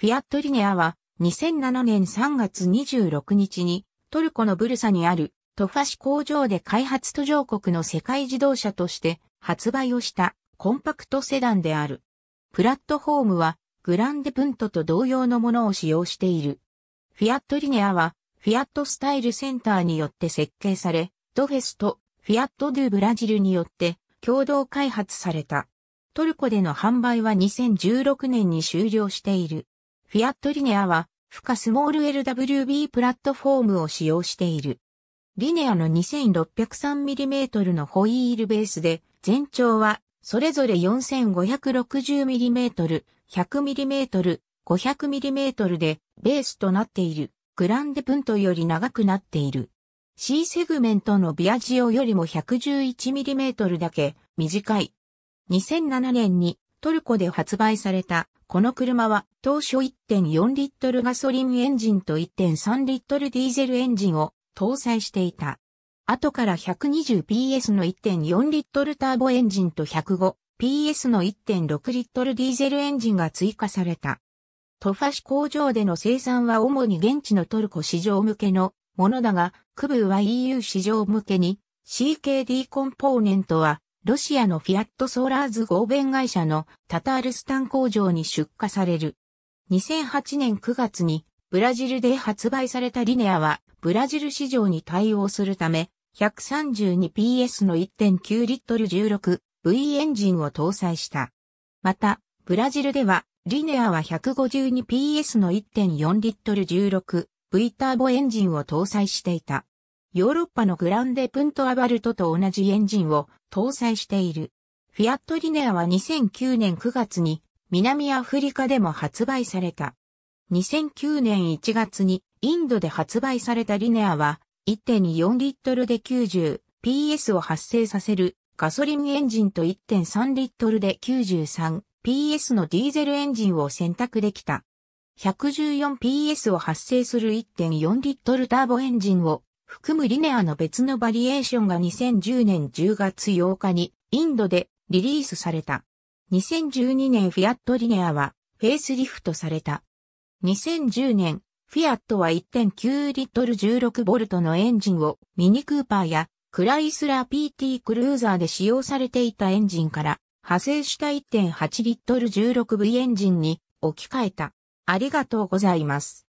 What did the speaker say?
フィアットリネアは2007年3月26日にトルコのブルサにあるトファシ工場で開発途上国の世界自動車として発売をしたコンパクトセダンである。プラットフォームはグランデプントと同様のものを使用している。フィアットリネアはフィアットスタイルセンターによって設計され、ドフェスとフィアットドゥブラジルによって共同開発された。トルコでの販売は2016年に終了している。フィアットリネアは、負荷スモール LWB プラットフォームを使用している。リネアの 2603mm のホイールベースで、全長はそれぞれ 4560mm、100mm、500mm でベースとなっている。グランデプントより長くなっている。C セグメントのビアジオよりも 111mm だけ短い。2007年にトルコで発売された、この車は当初1.4リットルガソリンエンジンと1.3リットルディーゼルエンジンを搭載していた。後から 120PS の1.4リットルターボエンジンと 105PS の1.6リットルディーゼルエンジンが追加された。トファシ工場での生産は主に現地のトルコ市場向けのものだが、区分は EU 市場向けに CKD コンポーネントはロシアのフィアットソーラーズ合弁会社のタタールスタン工場に出荷される。2008年9月にブラジルで発売されたリネアはブラジル市場に対応するため 132PS の1.9リットル 16V エンジンを搭載した。また、ブラジルではリネアは 152PS の1.4リットル 16V ターボエンジンを搭載していた。ヨーロッパのグランデ・プント・アバルトと同じエンジンを搭載している。フィアットリネアは2009年9月に南アフリカでも発売された。2009年1月にインドで発売されたリネアは1.4リットルで 90PS を発生させるガソリンエンジンと1.3リットルで 93PS のディーゼルエンジンを選択できた。114PS を発生する1.4リットルターボエンジンを含むリネアの別のバリエーションが2010年10月8日にインドでリリースされた。2012年フィアットリネアはフェイスリフトされた。2010年、フィアットは1.9リットル1 6トのエンジンをミニクーパーやクライスラー PT クルーザーで使用されていたエンジンから派生した1.8リットル 16V エンジンに置き換えた。ありがとうございます。